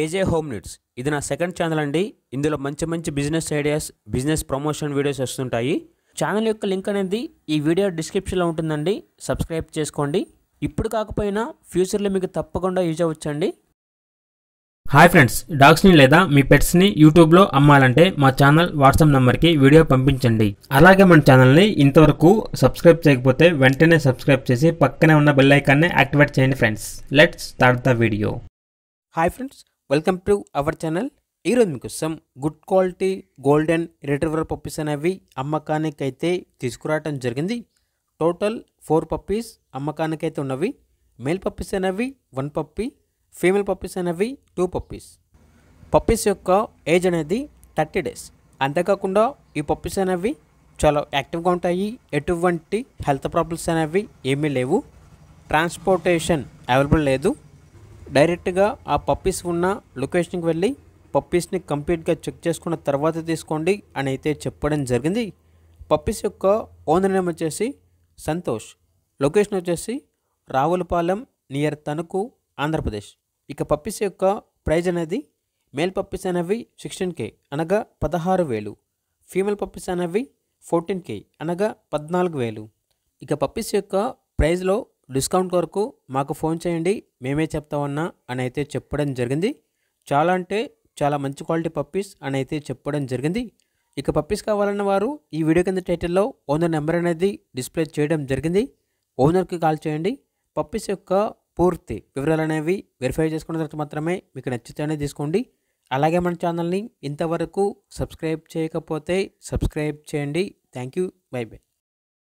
ఏజే home needs ఇది నా second channel అండి ఇందులో మంచి మంచి business ideas business promotion videos వస్తుంటాయి ఛానల్ యొక్క లింక్ అనేది ఈ వీడియో డిస్క్రిప్షన్లో ఉంటుందండి సబ్స్క్రైబ్ చేసుకోండి ఇప్పుడు కాకపోయినా ఫ్యూచర్లో మీకు తప్పకుండా యూజ్ అవ్వచ్చండి హాయ్ ఫ్రెండ్స్ డాగ్స్ని లేదా మీ పెట్స్ని యూట్యూబ్లో అమ్మాలంటే మా ఛానల్ వాట్సాప్ నెంబర్కి వీడియో పంపించండి అలాగే మన ఛానల్ని ఇంతవరకు సబ్స్క్రైబ్ చేయకపోతే వెంటనే సబ్స్క్రైబ్ చేసి పక్కనే ఉన్న బెల్ ఐకాన్ని యాక్టివేట్ చేయండి friends let's start the video hi friends welcome to our channel ఈరోజు మీకోసం good quality golden retriever puppies అనేవి అమ్మకానికి అయితే తీసుకురావటం జరిగింది టోటల్ ఫోర్ పప్పీస్ అమ్మకానికి అయితే ఉన్నవి మేల్ పప్పీస్ అనేవి వన్ పప్పీ ఫీమేల్ పప్పీస్ అనేవి టూ పప్పీస్ పప్పీస్ యొక్క ఏజ్ అనేది థర్టీ డేస్ అంతేకాకుండా ఈ పప్పీస్ అనేవి చాలా యాక్టివ్గా ఉంటాయి ఎటువంటి హెల్త్ ప్రాబ్లమ్స్ అనేవి ఏమీ లేవు ట్రాన్స్పోర్టేషన్ అవైలబుల్ లేదు డైరెక్ట్గా ఆ పప్పీస్ ఉన్న లొకేషన్కి వెళ్ళి పప్పీస్ని కంప్లీట్గా చెక్ చేసుకున్న తర్వాత తీసుకోండి అని అయితే చెప్పడం జరిగింది పప్పీస్ యొక్క ఓనర్ నేమ్ వచ్చేసి సంతోష్ లొకేషన్ వచ్చేసి రావులపాలెం నియర్ తణుకు ఆంధ్రప్రదేశ్ ఇక పప్పీస్ యొక్క ప్రైజ్ అనేది మేల్ పప్పీస్ అనేవి సిక్స్టీన్ కే అనగా పదహారు వేలు ఫీమేల్ పప్పీస్ అనేవి ఫోర్టీన్ కే అనగా పద్నాలుగు వేలు ఇక పప్పీస్ యొక్క ప్రైజ్లో డిస్కౌంట్ కొరకు మాకు ఫోన్ చేయండి మేమే చెప్తామన్నా అని అయితే చెప్పడం జరిగింది చాలా అంటే చాలా మంచి క్వాలిటీ పప్పీస్ అని అయితే చెప్పడం జరిగింది ఇక పప్పీస్ కావాలన్న వారు ఈ వీడియో కింద టైటిల్లో ఓనర్ నెంబర్ అనేది డిస్ప్లే చేయడం జరిగింది ఓనర్కి కాల్ చేయండి పప్పీస్ యొక్క పూర్తి వివరాలు అనేవి వెరిఫై చేసుకున్న తర్వాత మాత్రమే మీకు నచ్చితేనే తీసుకోండి అలాగే మన ఛానల్ని ఇంతవరకు సబ్స్క్రైబ్ చేయకపోతే సబ్స్క్రైబ్ చేయండి థ్యాంక్ యూ బై బై